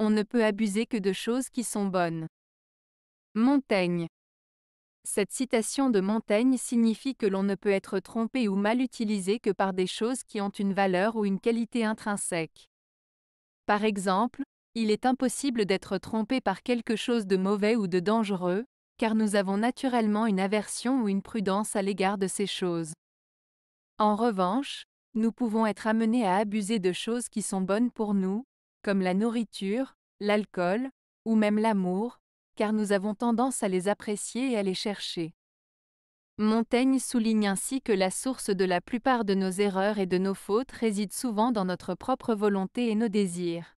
on ne peut abuser que de choses qui sont bonnes. Montaigne. Cette citation de Montaigne signifie que l'on ne peut être trompé ou mal utilisé que par des choses qui ont une valeur ou une qualité intrinsèque. Par exemple, il est impossible d'être trompé par quelque chose de mauvais ou de dangereux, car nous avons naturellement une aversion ou une prudence à l'égard de ces choses. En revanche, nous pouvons être amenés à abuser de choses qui sont bonnes pour nous, comme la nourriture, l'alcool, ou même l'amour, car nous avons tendance à les apprécier et à les chercher. Montaigne souligne ainsi que la source de la plupart de nos erreurs et de nos fautes réside souvent dans notre propre volonté et nos désirs.